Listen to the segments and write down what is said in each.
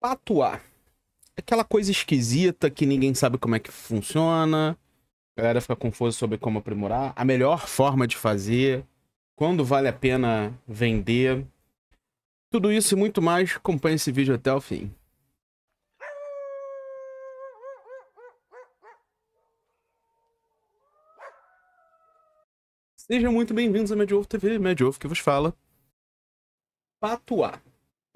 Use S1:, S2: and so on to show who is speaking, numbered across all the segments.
S1: patuá. Aquela coisa esquisita que ninguém sabe como é que funciona. A galera fica confusa sobre como aprimorar. A melhor forma de fazer. Quando vale a pena vender. Tudo isso e muito mais. Acompanhe esse vídeo até o fim. Sejam muito bem-vindos a Mediovo TV, Mediovo que vos fala. Patuá.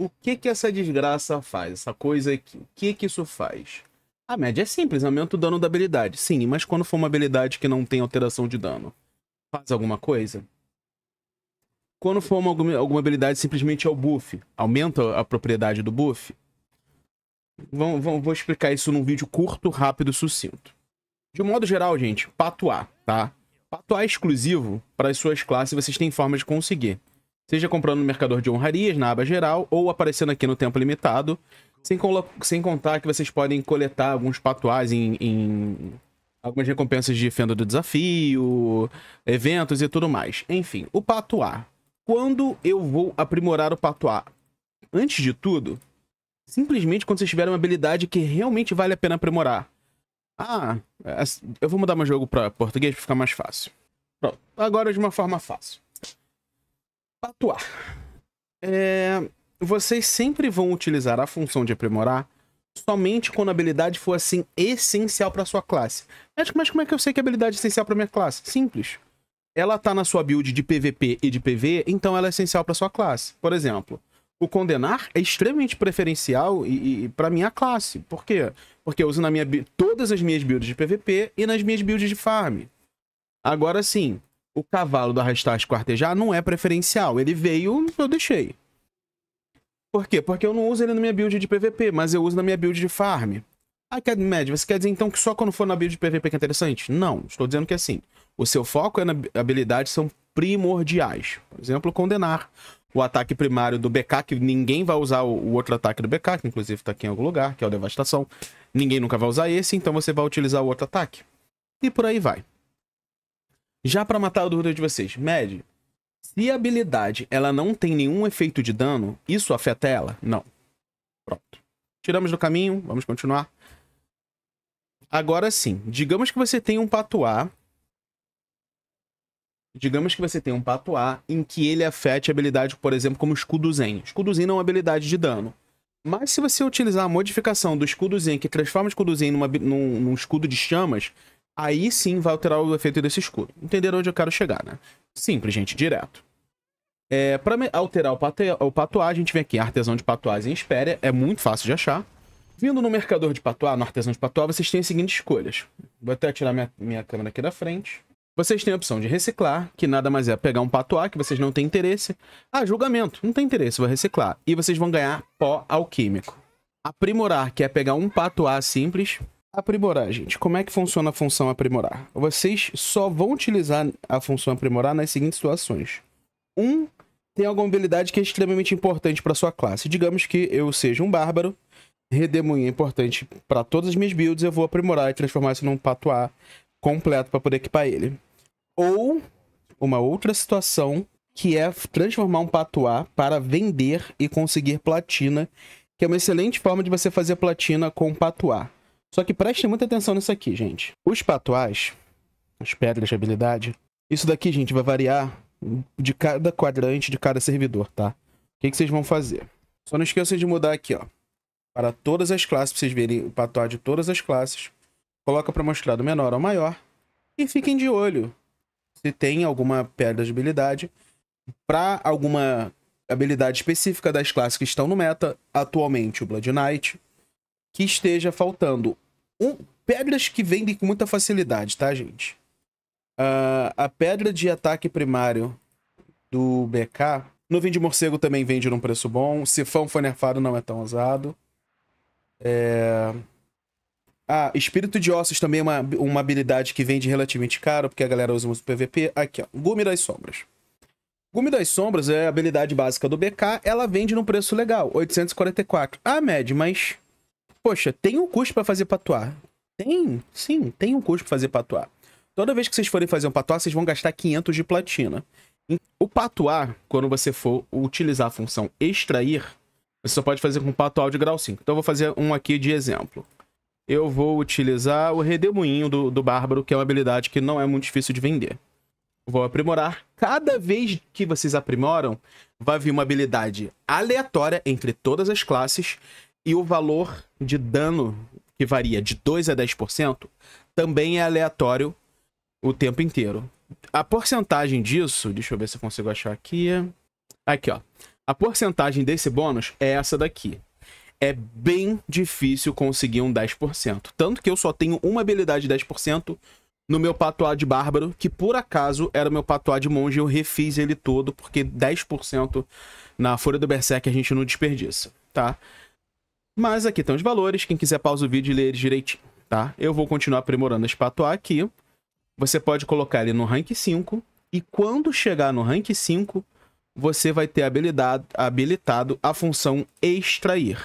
S1: O que que essa desgraça faz? Essa coisa aqui. É o que que isso faz? A média é simples, aumenta o dano da habilidade. Sim, mas quando for uma habilidade que não tem alteração de dano, faz alguma coisa? Quando for uma, alguma habilidade, simplesmente é o buff. Aumenta a propriedade do buff? Vão, vão, vou explicar isso num vídeo curto, rápido e sucinto. De modo geral, gente, patuar, tá? Patuar é exclusivo para as suas classes vocês têm forma de conseguir. Seja comprando no Mercador de Honrarias, na aba geral, ou aparecendo aqui no tempo limitado. Sem, sem contar que vocês podem coletar alguns patuais em, em algumas recompensas de fenda do desafio, eventos e tudo mais. Enfim, o Pato Quando eu vou aprimorar o Pato Antes de tudo, simplesmente quando vocês tiverem uma habilidade que realmente vale a pena aprimorar. Ah, é, eu vou mudar meu jogo para português para ficar mais fácil. Pronto, agora de uma forma fácil atuar. É, vocês sempre vão utilizar a função de aprimorar somente quando a habilidade for assim essencial para sua classe. Mas como é que eu sei que a habilidade é essencial para minha classe? Simples. Ela tá na sua build de PVP e de PV, então ela é essencial para sua classe. Por exemplo, o condenar é extremamente preferencial e, e para minha classe. Por quê? Porque eu uso na minha todas as minhas builds de PVP e nas minhas builds de farm. Agora sim, o cavalo do arrastar Quartejar não é preferencial. Ele veio, eu deixei. Por quê? Porque eu não uso ele na minha build de PVP, mas eu uso na minha build de farm. Ah, Mad, você quer dizer então que só quando for na build de PVP que é interessante? Não, estou dizendo que é assim. O seu foco é na habilidade são primordiais. Por exemplo, condenar o ataque primário do BK, que ninguém vai usar o outro ataque do BK, que inclusive está aqui em algum lugar, que é o Devastação. Ninguém nunca vai usar esse, então você vai utilizar o outro ataque. E por aí vai. Já para matar a dúvida de vocês, Med, se a habilidade ela não tem nenhum efeito de dano, isso afeta ela? Não. Pronto. Tiramos do caminho, vamos continuar. Agora sim, digamos que você tem um patuá. Digamos que você tem um patuá em que ele afete a habilidade, por exemplo, como escudo zen. Escudo zen não é uma habilidade de dano. Mas se você utilizar a modificação do escudo zen, que transforma o escudo zen numa, num, num escudo de chamas, aí sim vai alterar o efeito desse escudo. Entenderam onde eu quero chegar, né? Simples, gente, direto. É, para alterar o, pate, o patuá, a gente vem aqui, artesão de patuás em espéria, é muito fácil de achar. Vindo no mercador de patuá, no artesão de patuá, vocês têm as seguintes escolhas. Vou até tirar minha, minha câmera aqui da frente. Vocês têm a opção de reciclar, que nada mais é pegar um patuá que vocês não têm interesse. Ah, julgamento, não tem interesse, vou reciclar. E vocês vão ganhar pó alquímico. Aprimorar, que é pegar um patuá simples, aprimorar, gente. Como é que funciona a função aprimorar? Vocês só vão utilizar a função aprimorar nas seguintes situações. Um, tem alguma habilidade que é extremamente importante para sua classe. Digamos que eu seja um bárbaro, redemoinho é importante para todas as minhas builds, eu vou aprimorar e transformar isso num patuá completo para poder equipar ele. Ou uma outra situação que é transformar um patuá para vender e conseguir platina, que é uma excelente forma de você fazer platina com patuá. Só que prestem muita atenção nisso aqui, gente. Os patuais, as pedras de habilidade, isso daqui, gente, vai variar de cada quadrante de cada servidor, tá? O que, que vocês vão fazer? Só não esqueçam de mudar aqui, ó. Para todas as classes, pra vocês verem o patuar de todas as classes. Coloca para mostrar do menor ao maior. E fiquem de olho se tem alguma pedra de habilidade para alguma habilidade específica das classes que estão no meta, atualmente o Blood Knight, que esteja faltando um, pedras que vendem com muita facilidade, tá, gente? Uh, a pedra de ataque primário do BK. Nuvem de morcego também vende num preço bom. Sifão foi nerfado, não é tão usado. É... Ah, espírito de ossos também é uma, uma habilidade que vende relativamente caro, porque a galera usa muito PVP. Aqui, ó. Gume das Sombras. Gume das Sombras é a habilidade básica do BK. Ela vende num preço legal, 844. Ah, médio, mas Poxa, tem um custo para fazer patuá? Tem, sim, tem um custo para fazer patuá. Toda vez que vocês forem fazer um patuá, vocês vão gastar 500 de platina. O patuá, quando você for utilizar a função extrair, você só pode fazer com patuá de grau 5. Então eu vou fazer um aqui de exemplo. Eu vou utilizar o redemoinho do, do bárbaro, que é uma habilidade que não é muito difícil de vender. Vou aprimorar. Cada vez que vocês aprimoram, vai vir uma habilidade aleatória entre todas as classes e o valor de dano, que varia de 2 a 10%, também é aleatório o tempo inteiro. A porcentagem disso, deixa eu ver se eu consigo achar aqui. Aqui, ó. A porcentagem desse bônus é essa daqui. É bem difícil conseguir um 10%. Tanto que eu só tenho uma habilidade de 10% no meu patuá de bárbaro, que por acaso era o meu patuá de monge, eu refiz ele todo, porque 10% na folha do Berserk a gente não desperdiça, tá? Mas aqui estão os valores, quem quiser pausa o vídeo e ler direitinho, tá? Eu vou continuar aprimorando esse patois aqui. Você pode colocar ele no rank 5, e quando chegar no rank 5, você vai ter habilidado, habilitado a função extrair.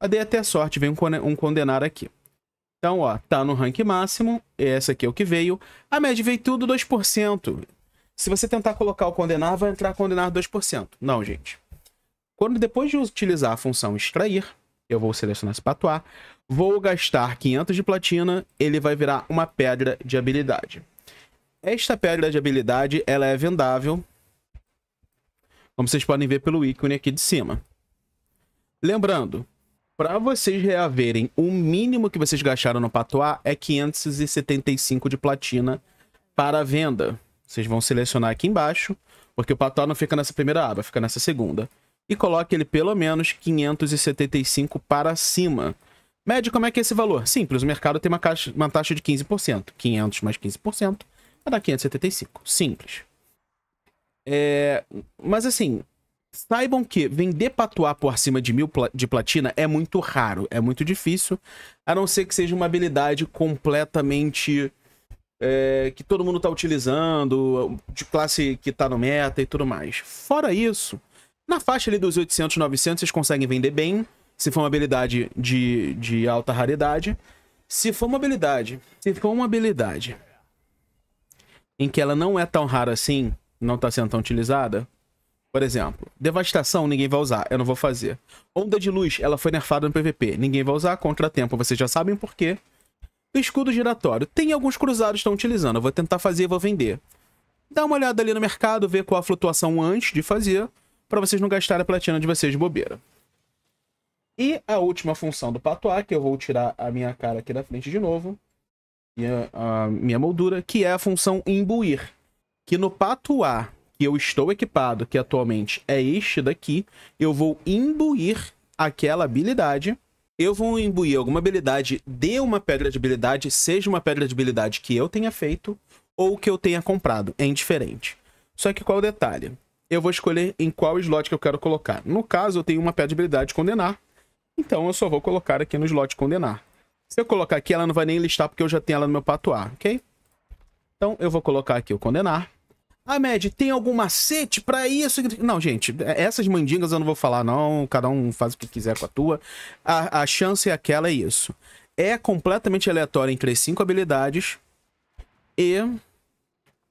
S1: Eu dei até a sorte, vem um condenar aqui. Então, ó, tá no rank máximo, essa aqui é o que veio. A média veio tudo 2%. Se você tentar colocar o condenar, vai entrar condenar 2%. Não, gente. Quando depois de utilizar a função extrair, eu vou selecionar esse patuá. Vou gastar 500 de platina. Ele vai virar uma pedra de habilidade. Esta pedra de habilidade, ela é vendável. Como vocês podem ver pelo ícone aqui de cima. Lembrando, para vocês reaverem, o mínimo que vocês gastaram no patuá é 575 de platina para venda. Vocês vão selecionar aqui embaixo, porque o patuá não fica nessa primeira aba, fica nessa segunda e coloque ele pelo menos 575 para cima. Médio, como é que é esse valor? Simples, o mercado tem uma, caixa, uma taxa de 15%. 500 mais 15% vai dar 575. Simples. É, mas assim, saibam que vender patuá por cima de mil de platina é muito raro, é muito difícil, a não ser que seja uma habilidade completamente é, que todo mundo está utilizando, de classe que está no meta e tudo mais. Fora isso, na faixa ali dos 800, 900, vocês conseguem vender bem. Se for uma habilidade de, de alta raridade. Se for uma habilidade... Se for uma habilidade... Em que ela não é tão rara assim, não está sendo tão utilizada... Por exemplo, Devastação ninguém vai usar, eu não vou fazer. Onda de Luz, ela foi nerfada no PVP, ninguém vai usar. Contratempo, vocês já sabem por quê. Escudo giratório, tem alguns cruzados que estão utilizando, eu vou tentar fazer e vou vender. Dá uma olhada ali no mercado, ver qual a flutuação antes de fazer para vocês não gastarem a platina de vocês de bobeira. E a última função do patois, que eu vou tirar a minha cara aqui da frente de novo, e a, a minha moldura, que é a função imbuir. Que no patois que eu estou equipado, que atualmente é este daqui, eu vou imbuir aquela habilidade. Eu vou imbuir alguma habilidade de uma pedra de habilidade, seja uma pedra de habilidade que eu tenha feito ou que eu tenha comprado, é indiferente. Só que qual o detalhe? eu vou escolher em qual slot que eu quero colocar. No caso, eu tenho uma pedra de habilidade condenar, então eu só vou colocar aqui no slot condenar. Se eu colocar aqui, ela não vai nem listar porque eu já tenho ela no meu patuar, ok? Então eu vou colocar aqui o condenar. Ah, Med, tem algum macete para isso? Não, gente, é, essas mandingas eu não vou falar não, cada um faz o que quiser com a tua. A, a chance é aquela, é isso. É completamente aleatório entre as cinco habilidades e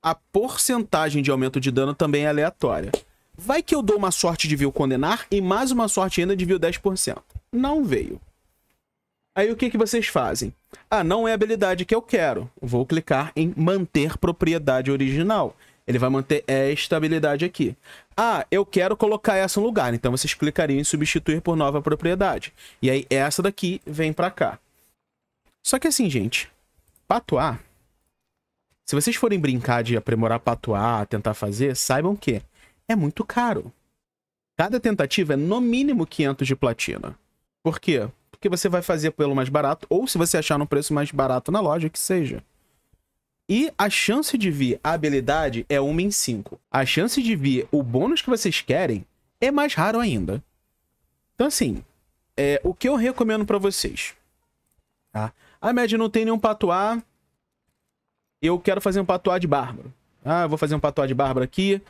S1: a porcentagem de aumento de dano também é aleatória. Vai que eu dou uma sorte de viu condenar e mais uma sorte ainda de viu 10%. Não veio. Aí o que, que vocês fazem? Ah, não é a habilidade que eu quero. Vou clicar em manter propriedade original. Ele vai manter esta habilidade aqui. Ah, eu quero colocar essa no lugar. Então vocês clicariam em substituir por nova propriedade. E aí essa daqui vem pra cá. Só que assim, gente, patuar se vocês forem brincar de aprimorar, patuar, tentar fazer, saibam que é muito caro. Cada tentativa é no mínimo 500 de platina. Por quê? Porque você vai fazer pelo mais barato, ou se você achar um preço mais barato na loja, que seja. E a chance de vir a habilidade é 1 em 5. A chance de vir o bônus que vocês querem é mais raro ainda. Então, assim, é, o que eu recomendo para vocês? Tá? A média não tem nenhum patuar, eu quero fazer um patuá de bárbaro. Ah, eu vou fazer um patuá de bárbaro aqui.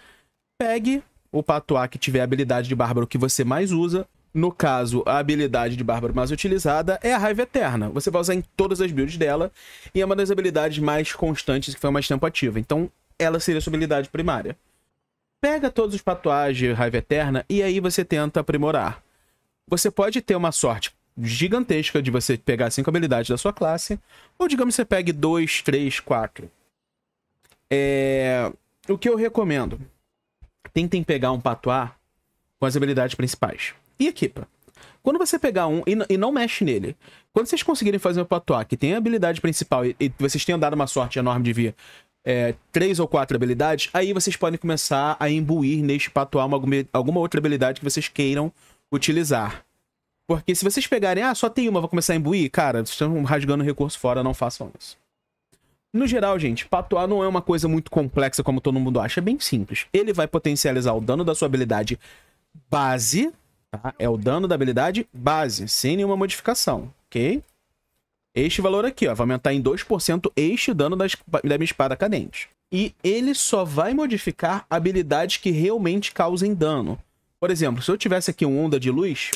S1: Pegue o patuá que tiver a habilidade de bárbaro que você mais usa. No caso, a habilidade de bárbaro mais utilizada é a raiva eterna. Você vai usar em todas as builds dela e é uma das habilidades mais constantes que foi mais tempo ativa. Então, ela seria a sua habilidade primária. Pega todos os patuais de raiva eterna e aí você tenta aprimorar. Você pode ter uma sorte gigantesca de você pegar cinco habilidades da sua classe, ou digamos que você pegue dois, três, quatro. É, o que eu recomendo? Tentem pegar um patuá com as habilidades principais. E equipa. Quando você pegar um e, e não mexe nele, quando vocês conseguirem fazer um patuá que tem a habilidade principal e, e vocês tenham dado uma sorte enorme de vir é, três ou quatro habilidades, aí vocês podem começar a imbuir neste patuá alguma outra habilidade que vocês queiram utilizar. Porque se vocês pegarem, ah, só tem uma, vou começar a imbuir, cara, vocês estão rasgando recurso fora, não façam isso. No geral, gente, patuar não é uma coisa muito complexa como todo mundo acha, é bem simples. Ele vai potencializar o dano da sua habilidade base, tá? É o dano da habilidade base, sem nenhuma modificação, ok? Este valor aqui, ó, vai aumentar em 2% este dano da, da minha espada cadente. E ele só vai modificar habilidades que realmente causem dano. Por exemplo, se eu tivesse aqui um onda de luz,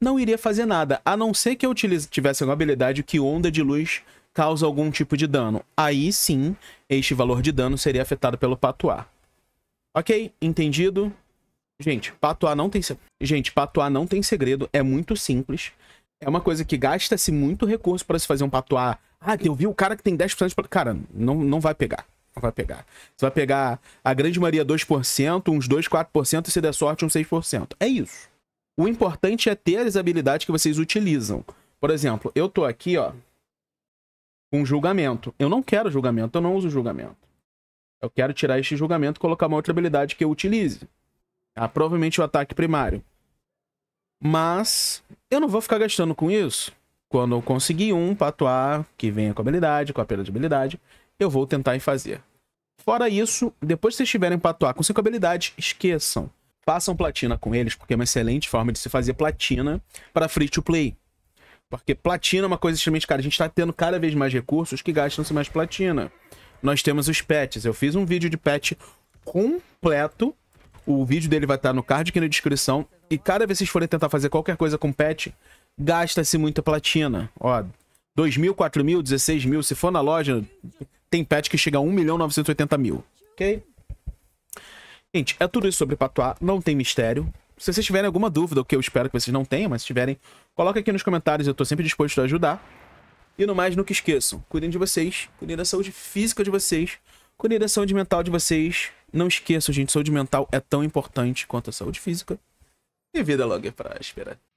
S1: não iria fazer nada, a não ser que eu tivesse alguma habilidade que onda de luz causa algum tipo de dano. Aí sim, este valor de dano seria afetado pelo patuar. Ok, entendido? Gente, patuar não tem segredo. Gente, patuar não tem segredo, é muito simples. É uma coisa que gasta-se muito recurso para se fazer um patuar. Ah, eu vi o cara que tem 10% de... Cara, não, não vai pegar. Não vai pegar. Você vai pegar a grande maioria 2%, uns 2, 4%, e se der sorte, uns 6%. É isso. O importante é ter as habilidades que vocês utilizam. Por exemplo, eu tô aqui, ó, com julgamento. Eu não quero julgamento, eu não uso julgamento. Eu quero tirar este julgamento e colocar uma outra habilidade que eu utilize. Ah, provavelmente o ataque primário. Mas eu não vou ficar gastando com isso. Quando eu conseguir um patuar que venha com habilidade, com a perda de habilidade, eu vou tentar e fazer. Fora isso, depois que vocês tiverem patuar com 5 habilidades, esqueçam. Façam platina com eles, porque é uma excelente forma de se fazer platina para free to play. Porque platina é uma coisa extremamente cara. A gente está tendo cada vez mais recursos que gastam-se mais platina. Nós temos os pets. Eu fiz um vídeo de pet completo. O vídeo dele vai estar tá no card aqui na descrição. E cada vez que vocês forem tentar fazer qualquer coisa com pet, gasta-se muita platina. Ó, 2 mil, 4 mil, 16 mil. Se for na loja, tem pet que chega a 1 milhão 980 mil. Ok? Gente, é tudo isso sobre patuá, não tem mistério. Se vocês tiverem alguma dúvida, o que eu espero que vocês não tenham, mas se tiverem, coloca aqui nos comentários, eu tô sempre disposto a ajudar. E no mais, nunca esqueçam, cuidem de vocês, cuidem da saúde física de vocês, cuidem da saúde mental de vocês. Não esqueçam, gente, saúde mental é tão importante quanto a saúde física. E vida longa e próspera.